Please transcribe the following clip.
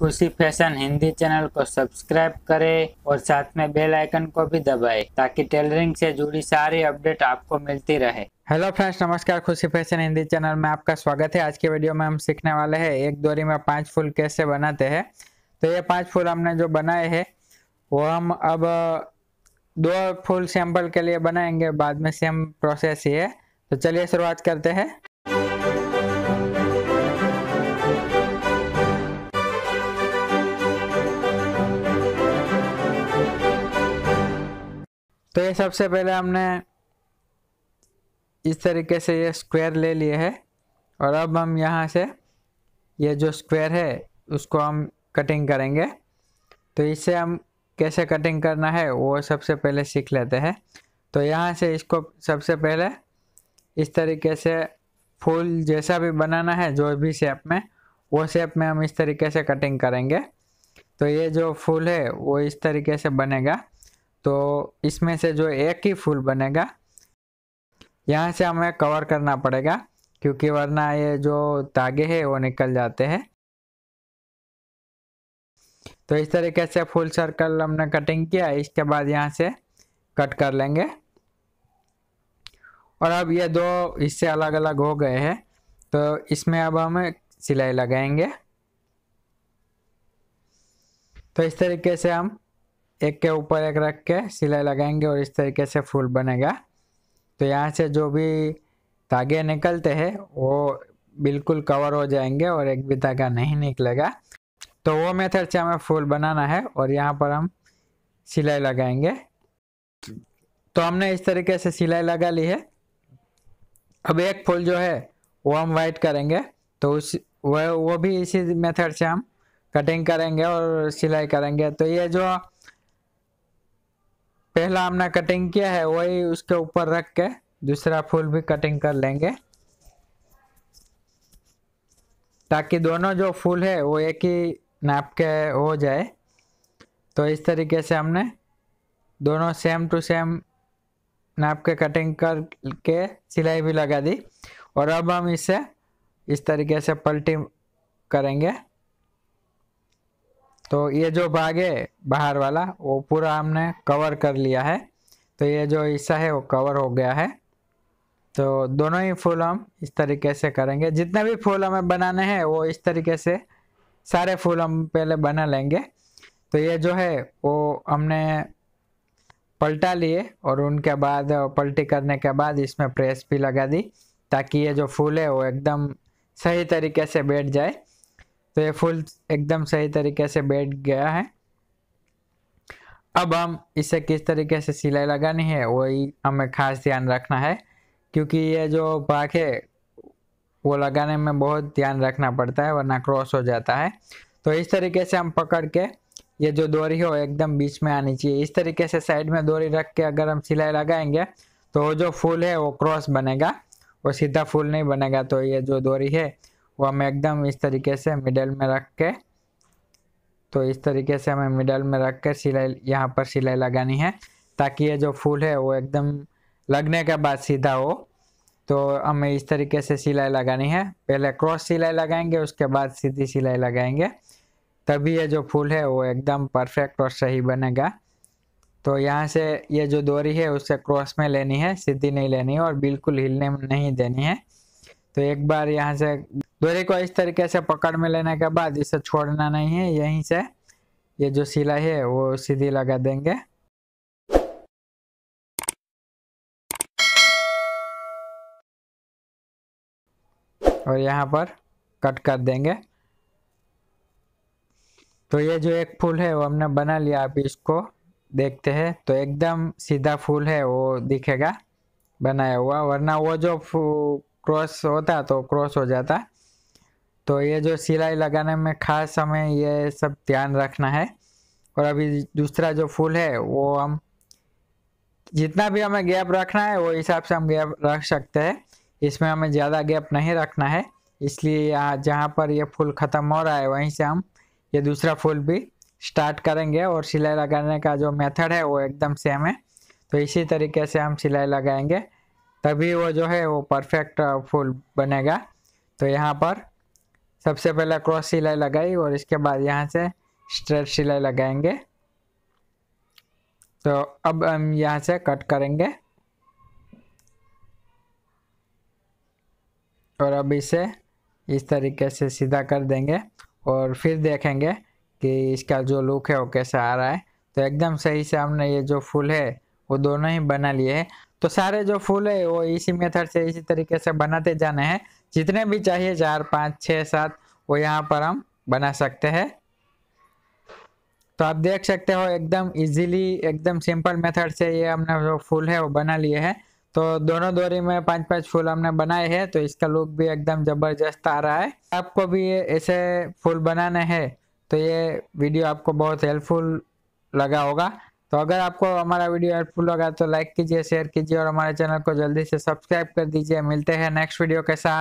खुशी fashion Hindi channel को subscribe करें और साथ में बेल आइकन को भी दबाएं ताकि टेलरिंग से जुड़ी सारी अपडेट आपको मिलती रहे हेलो फ्रेंड्स नमस्कार खुशी फैशन हिंदी चैनल में आपका स्वागत है आज के वीडियो में हम सीखने वाले हैं एक दोरी में पांच फूल कैसे बनाते हैं तो ये पांच फूल हमने जो बनाए है वो हम अब दो फूल सैंपल के लिए बनाएंगे बाद में सेम प्रोसेस ही है तो चलिए शुरुआत करते हैं तो ये सबसे पहले हमने इस तरीके से ये स्क्वायर ले लिए है और अब हम यहाँ से ये जो स्क्वायर है उसको हम कटिंग करेंगे तो इससे हम कैसे कटिंग करना है वो सबसे पहले सीख लेते हैं तो यहाँ से इसको सबसे पहले इस तरीके से फूल जैसा भी बनाना है जो भी शेप में वो शेप में हम इस तरीके से कटिंग करेंगे तो ये जो फूल है वो इस तरीके से बनेगा तो इसमें से जो एक ही फूल बनेगा यहाँ से हमें कवर करना पड़ेगा क्योंकि वरना ये जो तागे हैं वो निकल जाते हैं तो इस तरीके से फुल सर्कल हमने कटिंग किया इसके बाद यहाँ से कट कर लेंगे और अब ये दो इससे अलग अलग हो गए हैं तो इसमें अब हम सिलाई लगाएंगे तो इस तरीके से हम एक के ऊपर एक रख के सिलाई लगाएंगे और इस तरीके से फूल बनेगा तो यहाँ से जो भी धागे निकलते हैं वो बिल्कुल कवर हो जाएंगे और एक भी धागा नहीं निकलेगा तो वो मेथड से हमें फूल बनाना है और यहाँ पर हम सिलाई लगाएंगे तो हमने इस तरीके से सिलाई लगा ली है अब एक फूल जो है वो हम वाइट करेंगे तो उस वह वो, वो भी इसी मेथड से हम कटिंग करेंगे और सिलाई करेंगे तो ये जो पहला हमने कटिंग किया है वही उसके ऊपर रख के दूसरा फूल भी कटिंग कर लेंगे ताकि दोनों जो फूल है वो एक ही नाप के हो जाए तो इस तरीके से हमने दोनों सेम टू सेम नाप के कटिंग कर के सिलाई भी लगा दी और अब हम इसे इस तरीके से पलटी करेंगे तो ये जो भाग है बाहर वाला वो पूरा हमने कवर कर लिया है तो ये जो हिस्सा है वो कवर हो गया है तो दोनों ही फूल हम इस तरीके से करेंगे जितने भी फूल हमें बनाने हैं वो इस तरीके से सारे फूल हम पहले बना लेंगे तो ये जो है वो हमने पलटा लिए और उनके बाद पलटी करने के बाद इसमें प्रेस भी लगा दी ताकि ये जो फूल है वो एकदम सही तरीके से बैठ जाए तो ये फुल एकदम सही तरीके से बैठ गया है अब हम इसे किस तरीके से सिलाई लगानी है वही हमें खास ध्यान रखना है क्योंकि ये जो भाग है वो लगाने में बहुत ध्यान रखना पड़ता है वरना क्रॉस हो जाता है तो इस तरीके से हम पकड़ के ये जो दोरी हो एकदम बीच में आनी चाहिए इस तरीके से साइड में दोरी रख के अगर हम सिलाई लगाएंगे तो जो फूल है वो क्रॉस बनेगा वो सीधा फूल नहीं बनेगा तो ये जो दोरी है वो हमें एकदम इस तरीके से मिडल में रख के तो इस तरीके से हमें मिडल में रख कर सिलाई यहाँ पर सिलाई लगानी है ताकि ये जो फूल है वो एकदम लगने के बाद सीधा हो तो हमें इस तरीके से सिलाई लगानी है पहले क्रॉस सिलाई लगाएंगे उसके बाद सीधी सिलाई लगाएंगे तभी ये जो फूल है वो एकदम परफेक्ट और सही बनेगा तो यहाँ से ये जो दोरी है उसे क्रॉस में लेनी है सीधी नहीं लेनी है और बिल्कुल हिलने में नहीं देनी है तो एक बार यहाँ से दोरे को तो इस तरीके से पकड़ में लेने के बाद इसे छोड़ना नहीं है यहीं से ये जो सिलाई है वो सीधी लगा देंगे और यहाँ पर कट कर देंगे तो ये जो एक फूल है वो हमने बना लिया आप इसको देखते हैं तो एकदम सीधा फूल है वो दिखेगा बनाया हुआ वरना वो जो क्रॉस होता तो क्रॉस हो जाता तो ये जो सिलाई लगाने में खास हमें ये सब ध्यान रखना है और अभी दूसरा जो फूल है वो हम जितना भी हमें गैप रखना है वो हिसाब से हम गैप रख सकते हैं इसमें हमें ज़्यादा गैप नहीं रखना है इसलिए यहाँ जहाँ पर ये फूल ख़त्म हो रहा है वहीं से हम ये दूसरा फूल भी स्टार्ट करेंगे और सिलाई लगाने का जो मेथड है वो एकदम सेम है तो इसी तरीके से हम सिलाई लगाएंगे तभी वो जो है वो परफेक्ट फूल बनेगा तो यहाँ पर सबसे पहले क्रॉस सिलाई लगाई और इसके बाद यहाँ से स्ट्रेट सिलाई लगाएंगे तो अब हम यहाँ से कट करेंगे और अब इसे इस तरीके से सीधा कर देंगे और फिर देखेंगे कि इसका जो लुक है वो कैसा आ रहा है तो एकदम सही से हमने ये जो फूल है वो दोनों ही बना लिए हैं तो सारे जो फूल है वो इसी मेथड से इसी तरीके से बनाते जाने हैं जितने भी चाहिए चार पाँच छः सात वो यहाँ पर हम बना सकते हैं तो आप देख सकते हो एकदम इजीली एकदम सिंपल मेथड से ये हमने जो फूल है वो बना लिए हैं तो दोनों दोरी में पांच पांच फूल हमने बनाए हैं तो इसका लुक भी एकदम जबरदस्त आ रहा है आपको भी ये ऐसे फूल बनाने हैं तो ये वीडियो आपको बहुत हेल्पफुल लगा होगा तो अगर आपको हमारा वीडियो हेल्पफुल लगा तो लाइक कीजिए शेयर कीजिए और हमारे चैनल को जल्दी से सब्सक्राइब कर दीजिए मिलते हैं नेक्स्ट वीडियो के साथ